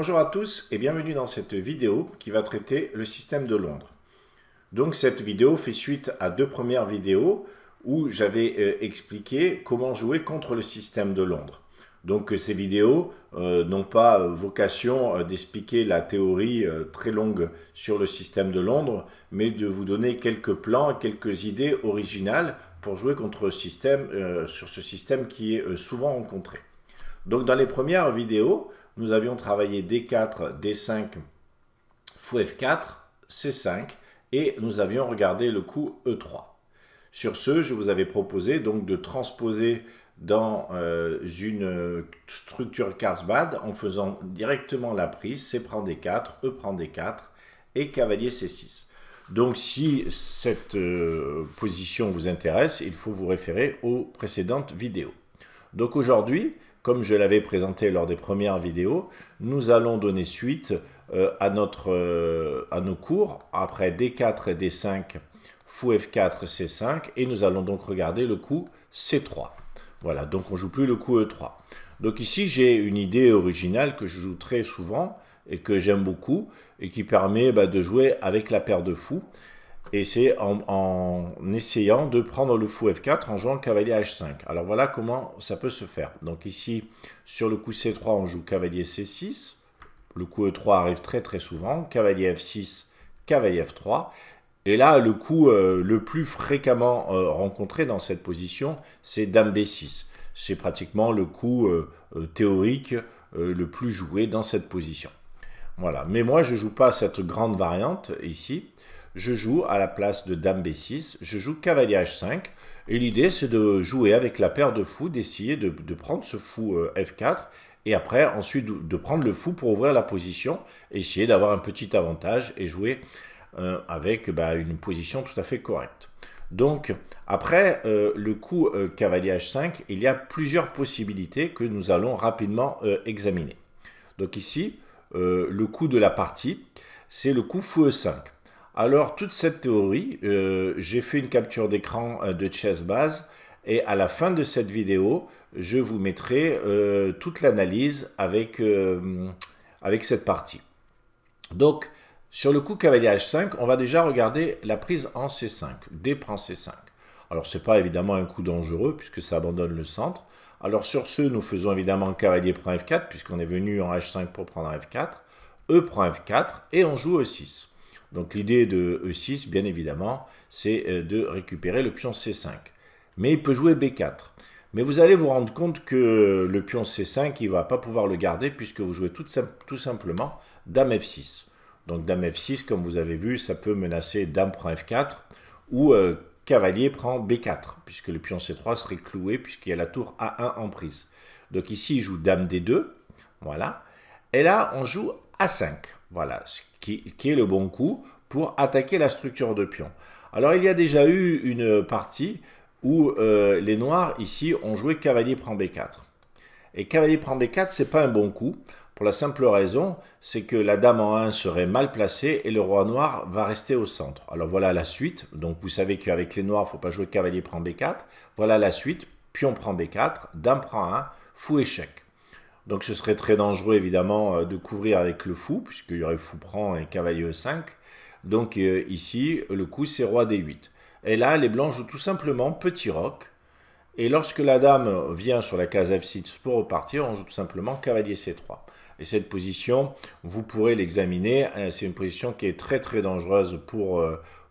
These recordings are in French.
Bonjour à tous et bienvenue dans cette vidéo qui va traiter le système de Londres. Donc cette vidéo fait suite à deux premières vidéos où j'avais euh, expliqué comment jouer contre le système de Londres. Donc euh, ces vidéos euh, n'ont pas vocation d'expliquer la théorie très longue sur le système de Londres, mais de vous donner quelques plans, quelques idées originales pour jouer contre système, sur ce système qui est souvent rencontré. Donc dans les premières vidéos, nous avions travaillé D4, D5, fou F4, C5 et nous avions regardé le coup E3. Sur ce, je vous avais proposé donc de transposer dans euh, une structure Carlsbad en faisant directement la prise C prend D4, E prend D4 et cavalier C6. Donc si cette euh, position vous intéresse, il faut vous référer aux précédentes vidéos. Donc aujourd'hui, comme je l'avais présenté lors des premières vidéos, nous allons donner suite euh, à, notre, euh, à nos cours après D4 et D5, fou F4, C5, et nous allons donc regarder le coup C3. Voilà, donc on ne joue plus le coup E3. Donc ici, j'ai une idée originale que je joue très souvent et que j'aime beaucoup et qui permet bah, de jouer avec la paire de fous. Et c'est en, essayant de prendre le fou F4 en jouant cavalier H5. Alors voilà comment ça peut se faire. Donc ici, sur le coup C3, on joue cavalier C6. Le coup E3 arrive très très souvent. Cavalier F6, cavalier F3. Et là, le coup euh, le plus fréquemment euh, rencontré dans cette position, c'est dame B6. C'est pratiquement le coup euh, théorique le plus joué dans cette position. Voilà. Mais moi, je ne joue pas cette grande variante ici je joue à la place de Dame B6, je joue Cavalier H5. Et l'idée, c'est de jouer avec la paire de fous, d'essayer de, prendre ce fou euh, F4 et après, ensuite, de, prendre le fou pour ouvrir la position, essayer d'avoir un petit avantage et jouer euh, avec bah, une position tout à fait correcte. Donc, après euh, le coup cavalier h5, il y a plusieurs possibilités que nous allons rapidement examiner. Donc ici, le coup de la partie, c'est le coup fou e5. Alors, toute cette théorie, euh, j'ai fait une capture d'écran euh, de Chess Base et à la fin de cette vidéo, je vous mettrai euh, toute l'analyse avec, avec cette partie. Donc, sur le coup cavalier H5, on va déjà regarder la prise en C5. D prend C5. Alors, ce n'est pas évidemment un coup dangereux puisque ça abandonne le centre. Alors, sur ce, nous faisons évidemment cavalier prend F4 puisqu'on est venu en H5 pour prendre F4. E prend F4 et on joue E6. Donc l'idée de E6, bien évidemment, c'est euh, de récupérer le pion C5. Mais il peut jouer B4. Mais vous allez vous rendre compte que le pion C5, il ne va pas pouvoir le garder puisque vous jouez tout, simplement Dame F6. Donc Dame F6, comme vous avez vu, ça peut menacer Dame prend F4 ou euh, Cavalier prend B4 puisque le pion C3 serait cloué puisqu'il y a la tour A1 en prise. Donc ici, il joue Dame D2. Voilà. Et là, on joue a 5. Voilà, ce qui, est le bon coup pour attaquer la structure de pion. Alors il y a déjà eu une partie où euh, les noirs ici ont joué cavalier prend b4. Et cavalier prend b4, c'est pas un bon coup, pour la simple raison, c'est que la dame en 1 serait mal placée et le roi noir va rester au centre. Alors voilà la suite, donc vous savez qu'avec les noirs, il ne faut pas jouer cavalier prend b4. Voilà la suite, pion prend b4, dame prend 1, fou échec. Donc ce serait très dangereux évidemment euh, de couvrir avec le fou, puisqu'il y aurait fou prend et cavalier E5. Donc euh, ici, le coup c'est roi D8. Et là, les blancs jouent tout simplement petit roc. Et lorsque la dame vient sur la case F6 pour repartir, on joue tout simplement cavalier C3. Et cette position, vous pourrez l'examiner. Euh, c'est une position qui est très très dangereuse pour,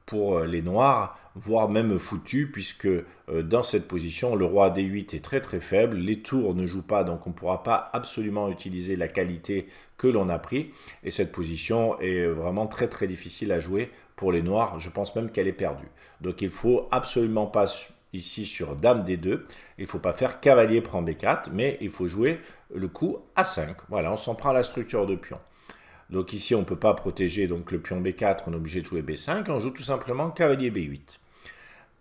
pour euh, les noirs, voire même foutu, puisque euh, dans cette position, le roi D8 est très très faible, les tours ne jouent pas, donc on ne pourra pas absolument utiliser la qualité que l'on a pris, et cette position est vraiment très très difficile à jouer pour les noirs, je pense même qu'elle est perdue. Donc il faut absolument pas ici sur Dame D2, il faut pas faire Cavalier prend B4, mais il faut jouer le coup A5. Voilà, on s'en prend à la structure de pion. Donc ici, on ne peut pas protéger donc le pion B4, on est obligé de jouer B5, on joue tout simplement cavalier B8.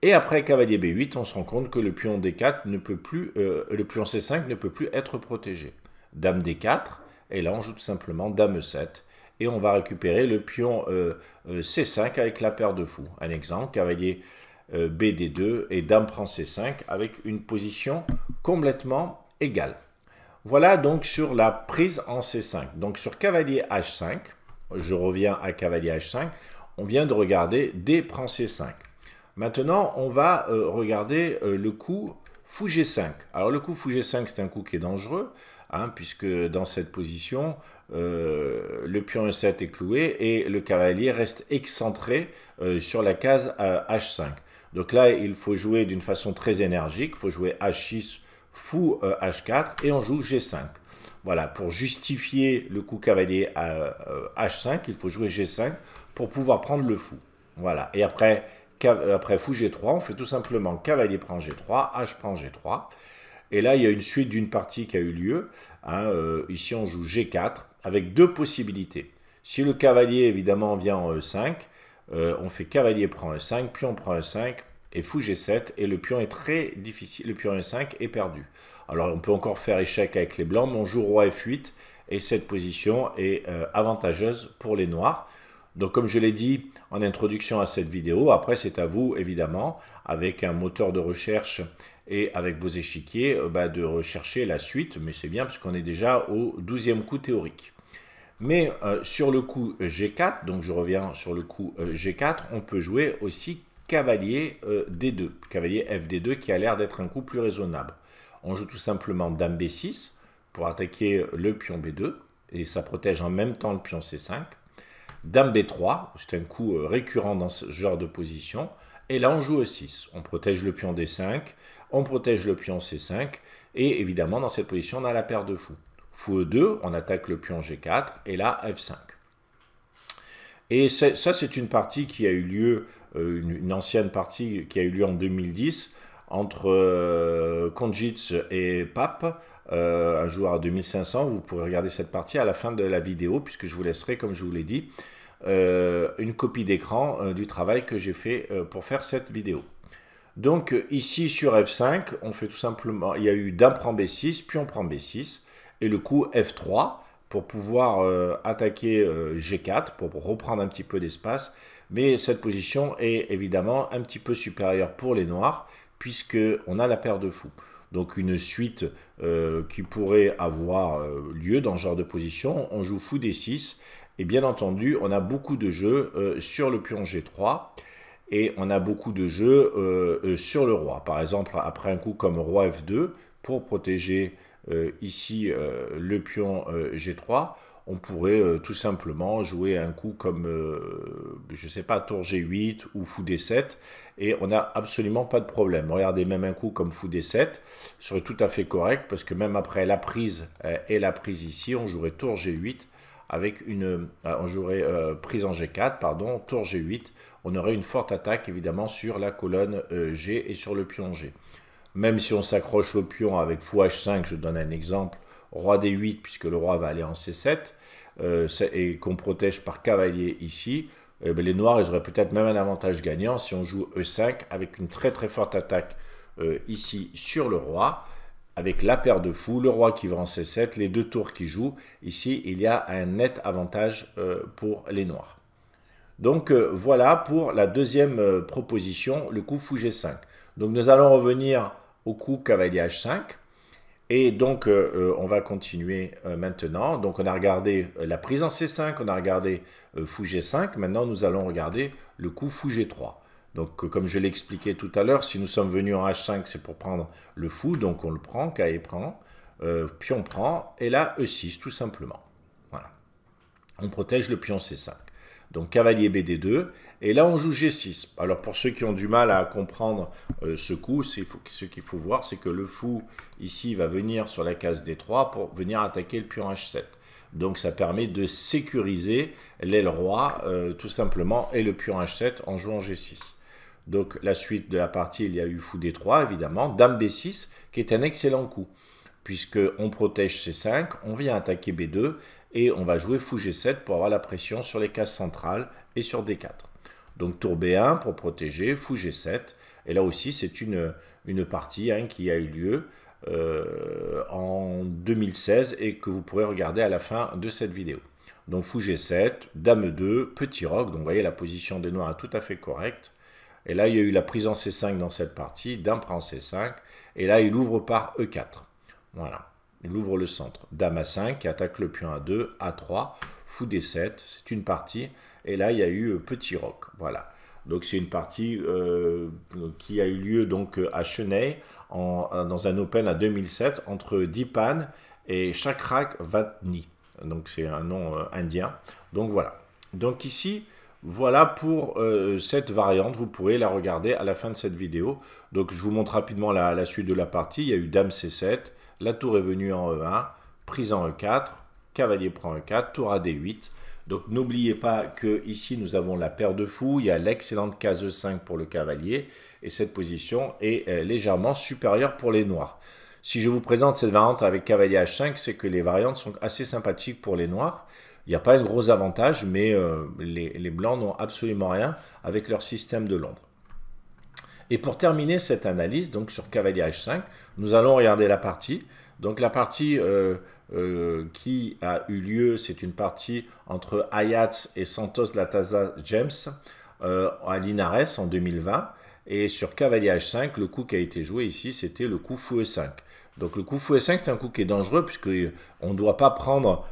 Et après cavalier B8, on se rend compte que le pion D4 ne peut plus, euh, le pion C5 ne peut plus être protégé. Dame D4, et là on joue tout simplement dame E7, et on va récupérer le pion euh, euh, C5 avec la paire de fous. Un exemple, cavalier bd 2 et dame prend C5 avec une position complètement égale. Voilà donc sur la prise en C5. Donc sur cavalier H5, je reviens à cavalier H5, on vient de regarder D prend C5. Maintenant, on va euh, regarder euh, le coup fou G5. Alors le coup fou G5, c'est un coup qui est dangereux, hein, puisque dans cette position, euh, le pion E7 est cloué et le cavalier reste excentré sur la case H5. Donc là, il faut jouer d'une façon très énergique, il faut jouer H6 fou h4 euh, et on joue g5. Voilà, pour justifier le coup cavalier à h5, euh, il faut jouer g5 pour pouvoir prendre le fou. Voilà, et après, après fou g3, on fait tout simplement cavalier prend g3, h prend g3. Et là, il y a une suite d'une partie qui a eu lieu. Hein, euh, ici, on joue g4 avec deux possibilités. Si le cavalier, évidemment, vient en e5, on fait cavalier prend e5, puis on prend e5, et fou G7 et le pion est très difficile, le pion E5 est perdu. Alors on peut encore faire échec avec les blancs, mon on joue roi F8 et cette position est euh, avantageuse pour les noirs. Donc comme je l'ai dit en introduction à cette vidéo, après c'est à vous évidemment, avec un moteur de recherche et avec vos échiquiers, euh, bah, de rechercher la suite, mais c'est bien puisqu'on est déjà au 12e coup théorique. Mais euh, sur le coup G4, donc je reviens sur le coup G4, on peut jouer aussi cavalier euh, D2, cavalier FD2 qui a l'air d'être un coup plus raisonnable. On joue tout simplement dame B6 pour attaquer le pion B2 et ça protège en même temps le pion C5. Dame B3, c'est un coup euh, récurrent dans ce genre de position. Et là, on joue E6. On protège le pion D5, on protège le pion C5 et évidemment, dans cette position, on a la paire de fous. Fou E2, on attaque le pion G4 et là, F5. Et ça, c'est une partie qui a eu lieu, euh, une, ancienne partie qui a eu lieu en 2010 entre euh, et Pape, euh, un joueur à 2500. Vous pourrez regarder cette partie à la fin de la vidéo, puisque je vous laisserai, comme je vous l'ai dit, euh, une copie d'écran du travail que j'ai fait pour faire cette vidéo. Donc ici sur F5, on fait tout simplement, il y a eu d'un prend B6, puis on prend B6, et le coup F3, pour pouvoir euh, attaquer euh, G4, pour reprendre un petit peu d'espace. Mais cette position est évidemment un petit peu supérieure pour les noirs, puisqu'on a la paire de fous. Donc une suite euh, qui pourrait avoir lieu dans ce genre de position. On joue fou D6, et bien entendu, on a beaucoup de jeux sur le pion G3, et on a beaucoup de jeux sur le roi. Par exemple, après un coup comme roi F2, pour protéger euh, ici euh, le pion euh, G3, on pourrait tout simplement jouer un coup comme, je ne sais pas, tour G8 ou fou D7, et on n'a absolument pas de problème. Regardez, même un coup comme fou D7 serait tout à fait correct, parce que même après la prise et la prise ici, on jouerait tour G8, avec une, on jouerait prise en G4, pardon, tour G8, on aurait une forte attaque évidemment sur la colonne G et sur le pion G même si on s'accroche au pion avec fou h 5 je donne un exemple, roi d8 puisque le roi va aller en c7, euh, et qu'on protège par cavalier ici, eh ben, les noirs, ils auraient peut-être même un avantage gagnant si on joue e5 avec une très très forte attaque euh, ici sur le roi, avec la paire de fous, le roi qui va en c7, les deux tours qui jouent. Ici, il y a un net avantage euh, pour les noirs. Donc voilà pour la deuxième proposition, le coup fou g5. Donc nous allons revenir au coup cavalier h5. Et donc, euh, euh, on va continuer euh, maintenant. Donc, on a regardé la prise en C5, on a regardé fou G5. Maintenant, nous allons regarder le coup fou G3. Donc, comme je l'expliquais tout à l'heure, si nous sommes venus en H5, c'est pour prendre le fou. Donc, on le prend, K prend, pion prend, et là, E6, tout simplement. Voilà. On protège le pion C5 donc cavalier BD2, et là on joue G6. Alors pour ceux qui ont du mal à comprendre euh, ce coup, ce qu'il faut voir, c'est que le fou ici va venir sur la case D3 pour venir attaquer le pion H7. Donc ça permet de sécuriser l'aile roi euh, tout simplement et le pion H7 en jouant G6. Donc la suite de la partie, il y a eu fou D3 évidemment, dame B6 qui est un excellent coup puisque on protège C5, on vient attaquer B2 et on va jouer fou G7 pour avoir la pression sur les cases centrales et sur D4. Donc tour B1 pour protéger, fou G7, et là aussi c'est une, une partie hein, qui a eu lieu euh, en 2016 et que vous pourrez regarder à la fin de cette vidéo. Donc fou G7, dame 2, petit roc, donc vous voyez la position des noirs est tout à fait correcte. Et là, il y a eu la prise en C5 dans cette partie, dame prend C5, et là, il ouvre par E4. Voilà ouvre le centre. Dame à 5 attaque le pion à 2, a 3, fou D7, c'est une partie. Et là, il y a eu euh, petit roc. Voilà. Donc c'est une partie euh, qui a eu lieu donc euh, à Chennai dans un Open à 2007 entre Dipan et Chakrak Vatni. Donc c'est un nom indien. Donc voilà. Donc ici, voilà pour cette variante. Vous pourrez la regarder à la fin de cette vidéo. Donc je vous montre rapidement la, la suite de la partie. Il y a eu Dame C7, la tour est venue en E1, prise en E4, cavalier prend E4, tour à D8. Donc n'oubliez pas que ici nous avons la paire de fous, il y a l'excellente case E5 pour le cavalier et cette position est euh, légèrement supérieure pour les noirs. Si je vous présente cette variante avec cavalier H5, c'est que les variantes sont assez sympathiques pour les noirs. Il n'y a pas un gros avantage, mais euh, les, les blancs n'ont absolument rien avec leur système de Londres. Et pour terminer cette analyse, donc sur cavalier H5, nous allons regarder la partie. Donc la partie euh, euh, qui a eu lieu, c'est une partie entre Ayats et Santos Lataza James euh, à Linares en 2020. Et sur cavalier H5, le coup qui a été joué ici, c'était le coup fou 5 Donc le coup fou 5 c'est un coup qui est dangereux puisqu'on ne doit pas prendre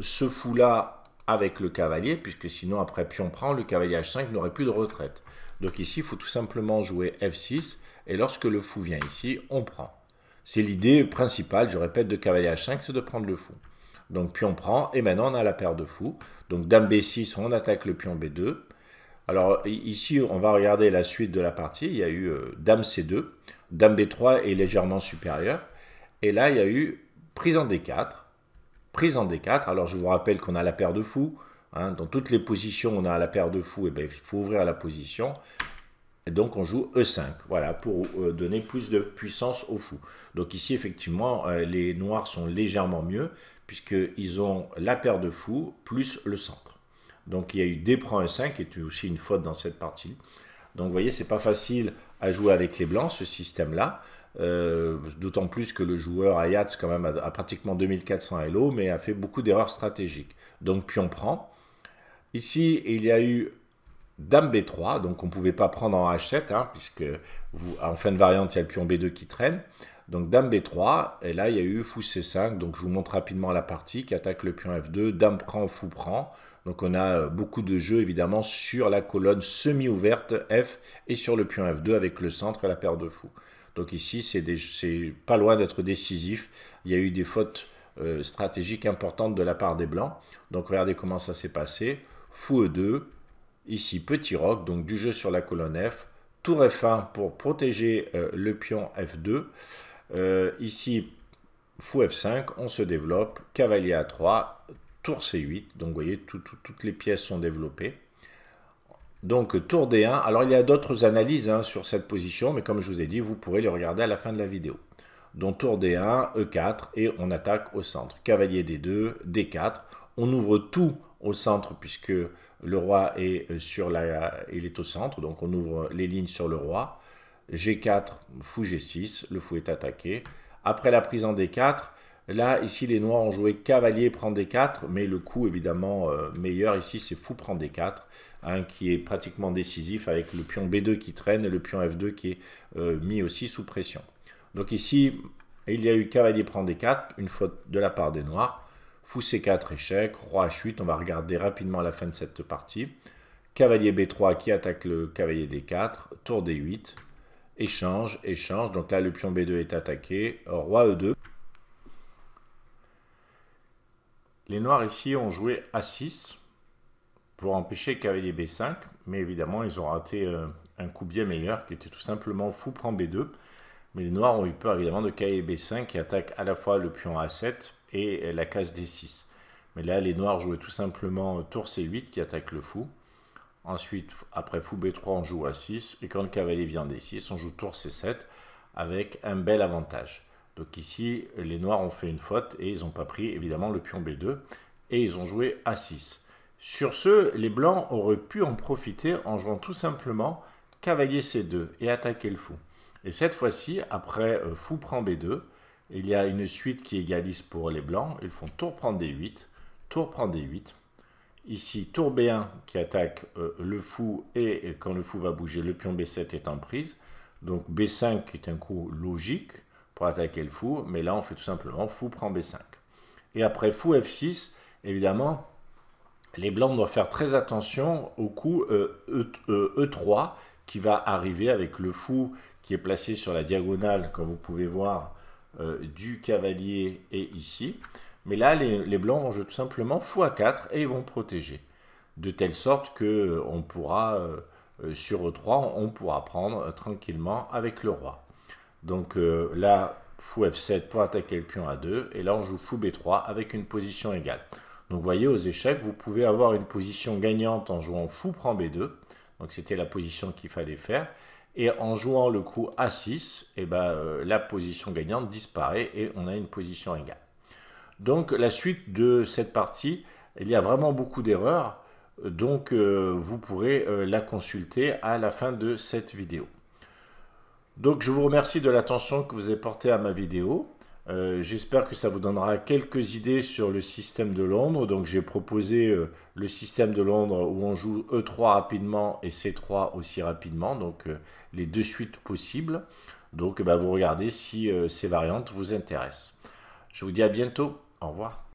ce fou-là avec le cavalier, puisque sinon après pion prend, le cavalier H5 n'aurait plus de retraite. Donc ici, il faut tout simplement jouer F6, et lorsque le fou vient ici, on prend. C'est l'idée principale, je répète, de cavalier H5, c'est de prendre le fou. Donc on prend, et maintenant on a la paire de fous. Donc dame B6, on attaque le pion B2. Alors ici, on va regarder la suite de la partie. Il y a eu euh, dame C2, dame B3 est légèrement supérieure. Et là, il y a eu prise en D4, prise en D4. Alors je vous rappelle qu'on a la paire de fous, Hein, dans toutes les positions, on a la paire de fous, et eh ben il faut ouvrir la position. donc on joue E5, voilà, pour euh, donner plus de puissance au fou. Donc ici, effectivement, euh, les noirs sont légèrement mieux, puisqu'ils ont la paire de fous plus le centre. Donc il y a eu des prend E5, qui est aussi une faute dans cette partie. Donc vous voyez, c'est pas facile à jouer avec les blancs, ce système-là. Euh, d'autant plus que le joueur Ayats, quand même, a, pratiquement 2400 LO, mais a fait beaucoup d'erreurs stratégiques. Donc pion prend, Ici, il y a eu Dame B3, donc on ne pouvait pas prendre en H7, hein, puisque en fin de variante, il y a le pion B2 qui traîne. Donc Dame B3, et là il y a eu Fou C5, donc je vous montre rapidement la partie qui attaque le pion F2, Dame prend, Fou prend. Donc on a euh, beaucoup de jeux évidemment sur la colonne semi-ouverte F et sur le pion F2 avec le centre et la paire de fous. Donc ici c'est pas loin d'être décisif, il y a eu des fautes euh, stratégiques importantes de la part des Blancs. Donc regardez comment ça s'est passé fou E2, ici petit roc, donc du jeu sur la colonne F, tour F1 pour protéger euh, le pion F2, euh, ici fou F5, on se développe, cavalier A3, tour C8, donc vous voyez, toutes les pièces sont développées. Donc tour D1, alors il y a d'autres analyses hein, sur cette position, mais comme je vous ai dit, vous pourrez les regarder à la fin de la vidéo. Donc tour D1, E4, et on attaque au centre. Cavalier D2, D4, on ouvre tout au centre puisque le roi est, euh, sur la, il est au centre, donc on ouvre les lignes sur le roi. G4, fou G6, le fou est attaqué. Après la prise en D4, là, ici, les noirs ont joué cavalier prend D4, mais le coup, évidemment, euh, meilleur ici, c'est fou prend D4, un hein, qui est pratiquement décisif avec le pion B2 qui traîne et le pion F2 qui est euh, mis aussi sous pression. Donc ici, il y a eu cavalier prend D4, une faute de la part des noirs. Fou C4 échec, Roi H8, on va regarder rapidement la fin de cette partie. Cavalier B3 qui attaque le cavalier D4, tour D8, échange, échange, donc là le pion B2 est attaqué, Roi E2. Les noirs ici ont joué A6 pour empêcher cavalier B5, mais évidemment ils ont raté euh, un coup bien meilleur qui était tout simplement fou prend B2. Mais les noirs ont eu peur évidemment de cavalier B5 qui attaque à la fois le pion A7 et la case D6. Mais là, les noirs jouaient tout simplement tour C8 qui attaque le fou. Ensuite, après fou B3, on joue A6. Et quand le cavalier vient D6, on joue tour C7 avec un bel avantage. Donc ici, les noirs ont fait une faute et ils n'ont pas pris évidemment le pion B2 et ils ont joué A6. Sur ce, les blancs auraient pu en profiter en jouant tout simplement cavalier C2 et attaquer le fou. Et cette fois-ci, après euh, fou prend B2, il y a une suite qui égalise pour les blancs. Ils font tour prendre d 8, tour prend d 8. Ici, tour B1 qui attaque euh, le fou et, quand le fou va bouger, le pion B7 est en prise. Donc B5 qui est un coup logique pour attaquer le fou, mais là on fait tout simplement fou prend B5. Et après fou F6, évidemment, les blancs doivent faire très attention au coup euh, e, 3 euh, e qui va arriver avec le fou qui est placé sur la diagonale, comme vous pouvez voir, euh, du cavalier est ici. Mais là, les, blancs vont jouer tout simplement Fou à 4 et ils vont protéger. De telle sorte que euh, on pourra, euh, sur E3, on pourra prendre tranquillement avec le roi. Donc là, fou F7 pour attaquer le pion A2. Et là, on joue fou B3 avec une position égale. Donc vous voyez, aux échecs, vous pouvez avoir une position gagnante en jouant fou prend B2. Donc c'était la position qu'il fallait faire. Et en jouant le coup A6, et eh ben, euh, la position gagnante disparaît et on a une position égale. Donc la suite de cette partie, il y a vraiment beaucoup d'erreurs, donc euh, vous pourrez euh, la consulter à la fin de cette vidéo. Donc je vous remercie de l'attention que vous avez portée à ma vidéo. Euh, j'espère que ça vous donnera quelques idées sur le système de Londres. Donc j'ai proposé euh, le système de Londres où on joue E3 rapidement et C3 aussi rapidement, donc euh, les deux suites possibles. Donc bah, vous regardez si ces variantes vous intéressent. Je vous dis à bientôt. Au revoir.